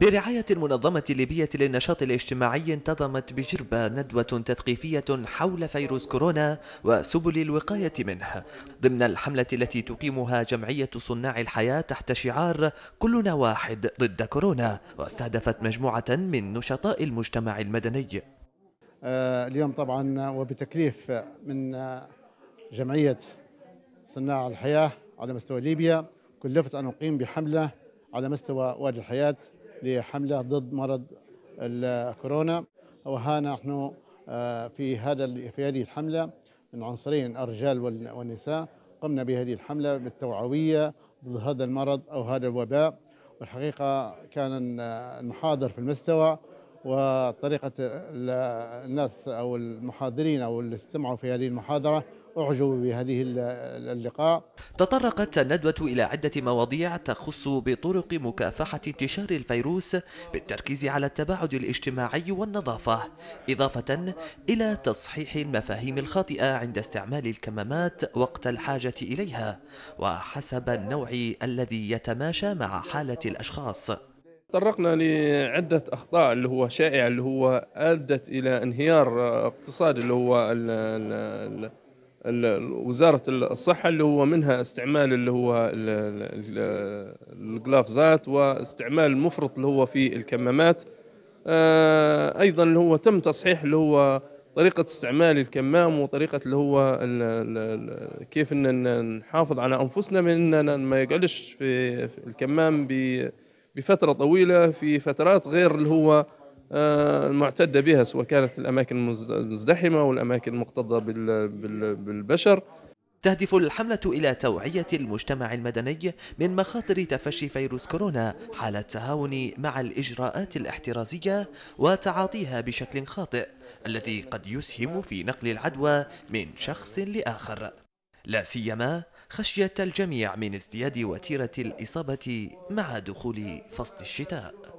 برعاية المنظمة الليبية للنشاط الاجتماعي انتظمت بجربة ندوة تثقيفية حول فيروس كورونا وسبل الوقاية منه ضمن الحملة التي تقيمها جمعية صناع الحياة تحت شعار كلنا واحد ضد كورونا واستهدفت مجموعة من نشطاء المجتمع المدني آه، اليوم طبعا وبتكليف من جمعية صناع الحياة على مستوى ليبيا كلفت أن أقيم بحملة على مستوى وادي الحياة لحملة ضد مرض الكورونا وها نحن آه، في هذا في هذه الحملة من عنصرين الرجال والنساء قمنا بهذه الحملة بالتوعوية ضد هذا المرض أو هذا الوباء والحقيقة كان المحاضر في المستوى وطريقة الناس أو المحاضرين أو اللي استمعوا في هذه المحاضرة أعجب بهذه اللقاء تطرقت الندوة إلى عدة مواضيع تخص بطرق مكافحة انتشار الفيروس بالتركيز على التباعد الاجتماعي والنظافة إضافة إلى تصحيح المفاهيم الخاطئة عند استعمال الكمامات وقت الحاجة إليها وحسب النوع الذي يتماشى مع حالة الأشخاص تطرقنا لعدة أخطاء اللي هو شائع اللي هو أدت إلى انهيار اقتصاد اللي هو وزارة الصحة اللي هو منها استعمال اللي هو الجلافزات واستعمال المفرط اللي هو في الكمامات آه، أيضا اللي هو تم تصحيح اللي هو طريقة استعمال الكمام وطريقة اللي هو كيف ان نحافظ على انفسنا من ان ما يقعدش في الكمام بفترة طويلة في فترات غير اللي هو آه، المعتدة بها سواء كانت الأماكن المزدحمة والاماكن المكتظة بالبشر تهدف الحملة إلى توعية المجتمع المدني من مخاطر تفشي فيروس كورونا حال التهاون مع الإجراءات الاحترازية وتعاطيها بشكل خاطئ الذي قد يسهم في نقل العدوى من شخص لآخر لا سيما خشية الجميع من ازدياد وتيرة الإصابة مع دخول فصل الشتاء